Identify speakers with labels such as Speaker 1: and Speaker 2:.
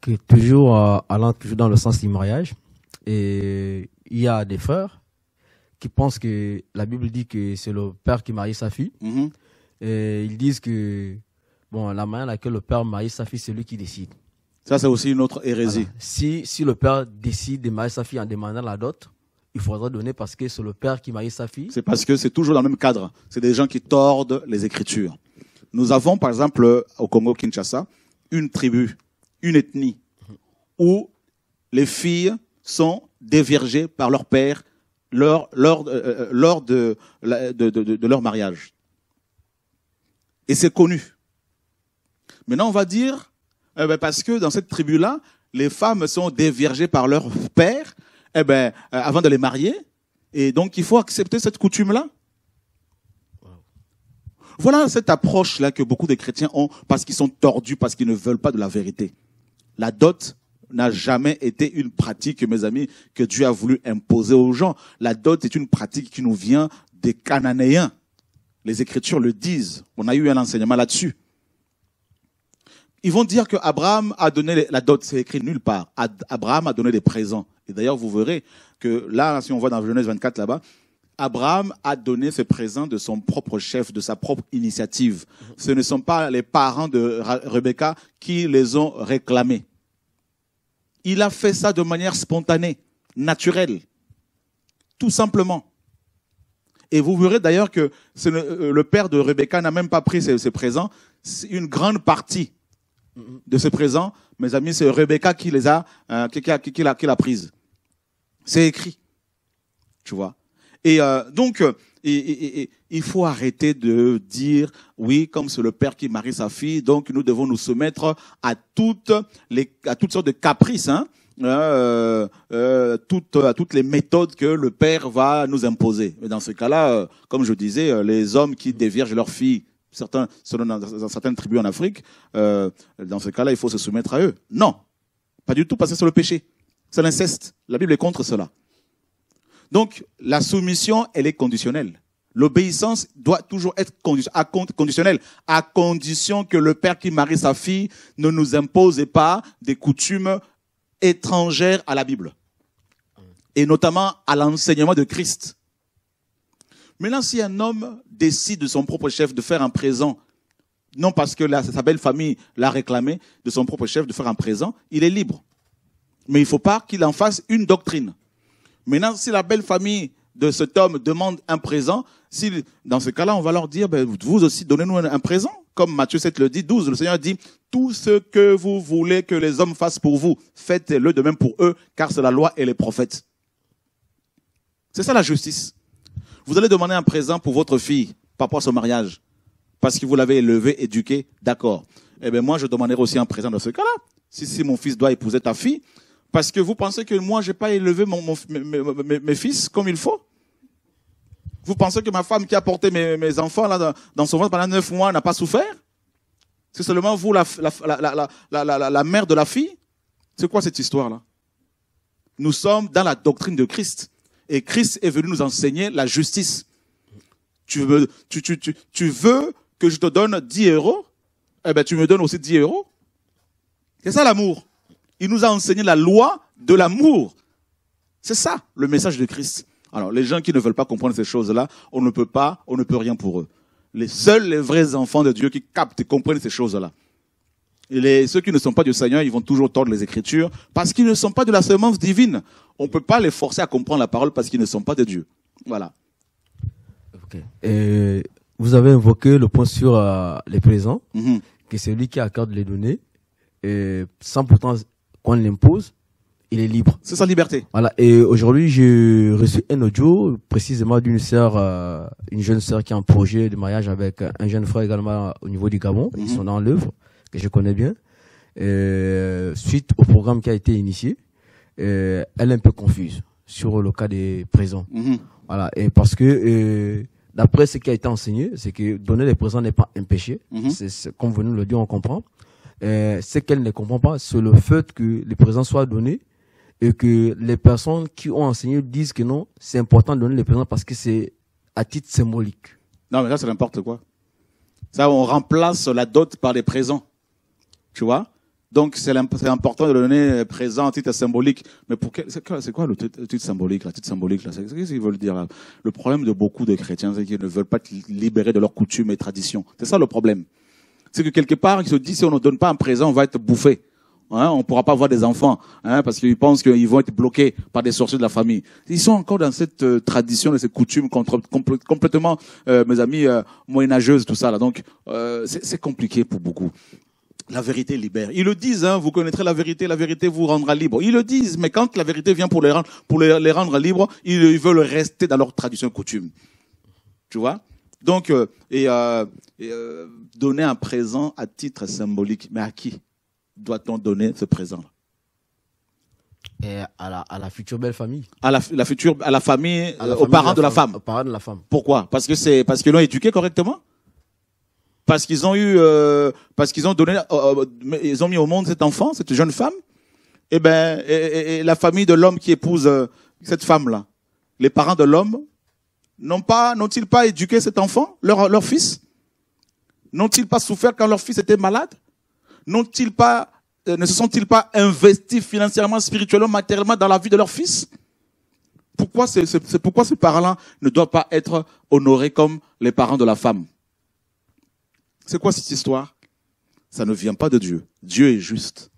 Speaker 1: qui toujours euh, allant toujours dans le sens du mariage. Et il y a des frères qui pensent que la Bible dit que c'est le père qui marie sa fille. Mm-hmm. Et ils disent que bon, la manière à laquelle le père marie sa fille, c'est lui qui décide.
Speaker 2: Ça, c'est aussi une autre hérésie.
Speaker 1: Si, si le père décide de marier sa fille en demandant la dot, il faudra donner parce que c'est le père qui marie sa fille. C'est
Speaker 2: parce que c'est toujours dans le même cadre. C'est des gens qui tordent les écritures. Nous avons, par exemple, au Congo-Kinshasa, une tribu une ethnie où les filles sont déviergées par leur père lors, lors euh, euh, euh, de, de, leur mariage. Et c'est connu. Maintenant, on va dire, eh ben, parce que dans cette tribu-là, les femmes sont déviergées par leur père eh ben, avant de les marier. Et donc, il faut accepter cette coutume-là. Voilà cette approche-là que beaucoup de chrétiens ont parce qu'ils sont tordus, parce qu'ils ne veulent pas de la vérité. La dot n'a jamais été une pratique, mes amis, que Dieu a voulu imposer aux gens. La dot est une pratique qui nous vient des Cananéens. Les Écritures le disent. On a eu un enseignement là-dessus. Ils vont dire que Abraham a donné la dot, c'est écrit nulle part. Abraham a donné des présents. Et d'ailleurs, vous verrez que là, si on voit dans Genèse 24 là-bas, Abraham a donné ce présent de son propre chef, de sa propre initiative. Ce ne sont pas les parents de Rebecca qui les ont réclamés. Il a fait ça de manière spontanée, naturelle, tout simplement. Et vous verrez d'ailleurs que euh, le, père de Rebecca n'a même pas pris ces présents, une grande partie de ces présents, mes amis, c'est Rebecca qui les a, euh, qui, qui, qui l'a prise. C'est écrit, tu vois. Et euh, donc, euh, il faut arrêter de dire, oui, comme c'est le père qui marie sa fille, donc nous devons nous soumettre à toutes, les, à toutes sortes de caprices. Hein, euh, toutes, à toutes les méthodes que le père va nous imposer. dans ce cas-là, comme je disais, les hommes qui déviergent leurs filles, certains, selon certaines tribus en Afrique, dans ce cas-là, il faut se soumettre à eux. Non, pas du tout, parce que c'est le péché, c'est l'inceste. La Bible est contre cela. Donc, la soumission, elle est conditionnelle. L'obéissance doit toujours être conditionnelle, à condition que le père qui marie sa fille ne nous impose pas des coutumes étrangères à la Bible, et notamment à l'enseignement de Christ. Maintenant, si un homme décide de son propre chef de faire un présent, non parce que sa belle famille l'a réclamé, de son propre chef de faire un présent, il est libre. Mais il ne faut pas qu'il en fasse une doctrine. Maintenant, si la belle famille de cet homme demande un présent, si, dans ce cas-là, on va leur dire, ben, vous aussi, donnez-nous un, présent. Comme Matthieu 7 le dit, 12, le Seigneur dit, tout ce que vous voulez que les hommes fassent pour vous, faites-le de même pour eux, car c'est la loi et les prophètes. C'est ça la justice. Vous allez demander un présent pour votre fille par rapport à son mariage, parce que vous l'avez élevée, éduquée, d'accord. Eh bien, moi, je demanderai aussi un présent dans ce cas-là. Si, si mon fils doit épouser ta fille, parce que vous pensez que moi, je n'ai pas élevé mon, mes, fils comme il faut Vous pensez que ma femme qui a porté mes, mes enfants là, dans, son ventre pendant neuf mois n'a pas souffert C'est seulement vous, la, la, la, la mère de la fille C'est quoi cette histoire-là Nous sommes dans la doctrine de Christ. Et Christ est venu nous enseigner la justice. Tu veux, tu, tu, tu, veux que je te donne 10 euros Eh ben, tu me donnes aussi 10 euros. C'est ça l'amour. Il nous a enseigné la loi de l'amour. C'est ça le message de Christ. Alors les gens qui ne veulent pas comprendre ces choses-là, on ne peut pas, on ne peut rien pour eux. Les seuls les vrais enfants de Dieu qui captent et comprennent ces choses-là. Les, ceux qui ne sont pas du Seigneur, ils vont toujours tordre les Écritures parce qu'ils ne sont pas de la semence divine. On ne peut pas les forcer à comprendre la parole parce qu'ils ne sont pas de Dieu. Voilà.
Speaker 1: vous avez invoqué le point sur euh, les présents, mhm. que c'est lui qui accorde les données, et sans pourtant qu'on l'impose, il est libre. C'est sa liberté. Voilà. Et aujourd'hui, j'ai reçu un audio précisément d'une sœur, euh, une jeune sœur qui a un projet de mariage avec un jeune frère également au niveau du Gabon. Ils mhm. sont dans l'œuvre que je connais bien. Euh, suite au programme qui a été initié, elle est un peu confuse sur le cas des présents. Mhm. Voilà. Et parce que euh, d'après ce qui a été enseigné, c'est que donner les présents n'est pas un péché. Mhm. C'est comme vous nous le dire, on comprend. Euh, c'est ce qu'elle ne comprend pas, c'est le fait que les présents soient donnés et que les personnes qui ont enseigné disent que non, c'est important de donner les présents parce que c'est à titre symbolique.
Speaker 2: Non, mais là, c'est n'importe quoi. Ça, on remplace la dot par les présents. Tu vois donc, c'est important de donner présents à titre symbolique. Mais pour c'est quoi, le titre symbolique, la titre symbolique, Qu'est-ce qu'ils veulent dire, Le problème de beaucoup de chrétiens, c'est qu'ils ne veulent pas être libérés de leurs coutumes et traditions. C'est ça le problème c'est que quelque part, ils se disent, si on ne donne pas un présent, on va être bouffé. Hein, on ne pourra pas avoir des enfants, hein, parce qu'ils pensent qu'ils vont être bloqués par des sorciers de la famille. Ils sont encore dans cette euh, tradition, dans ces coutumes complètement, euh, mes amis, euh, moyenâgeuse, tout ça. Là. Donc, euh, c'est compliqué pour beaucoup. La vérité libère. Ils le disent, hein, vous connaîtrez la vérité, la vérité vous rendra libre. Ils le disent, mais quand la vérité vient pour les rendre, pour les, rendre libres, ils, veulent rester dans leur tradition coutume. Tu vois donc, euh, et, euh, euh, donner un présent à titre symbolique. Mais à qui doit-on donner ce présent-là à la, future belle famille. À la, future, à la famille, aux parents de, la, femme. Aux parents de la femme. Pourquoi Parce que c'est parce qu'ils l'ont éduqué correctement. Parce qu'ils ont eu, parce qu'ils ont donné, ils ont mis au monde cet enfant, cette jeune femme. Eh ben, et ben, et, la famille de l'homme qui épouse cette femme là, les parents de l'homme n'ont pas, n'ont-ils pas éduqué cet enfant, leur, leur fils N'ont-ils pas souffert quand leur fils était malade N'ont-ils pas, euh, ne se sont-ils pas investis financièrement, spirituellement, matériellement dans la vie de leur fils Pourquoi c'est, pourquoi ces parents-là ne doivent pas être honorés comme les parents de la femme C'est quoi cette histoire Ça ne vient pas de Dieu. Dieu est juste.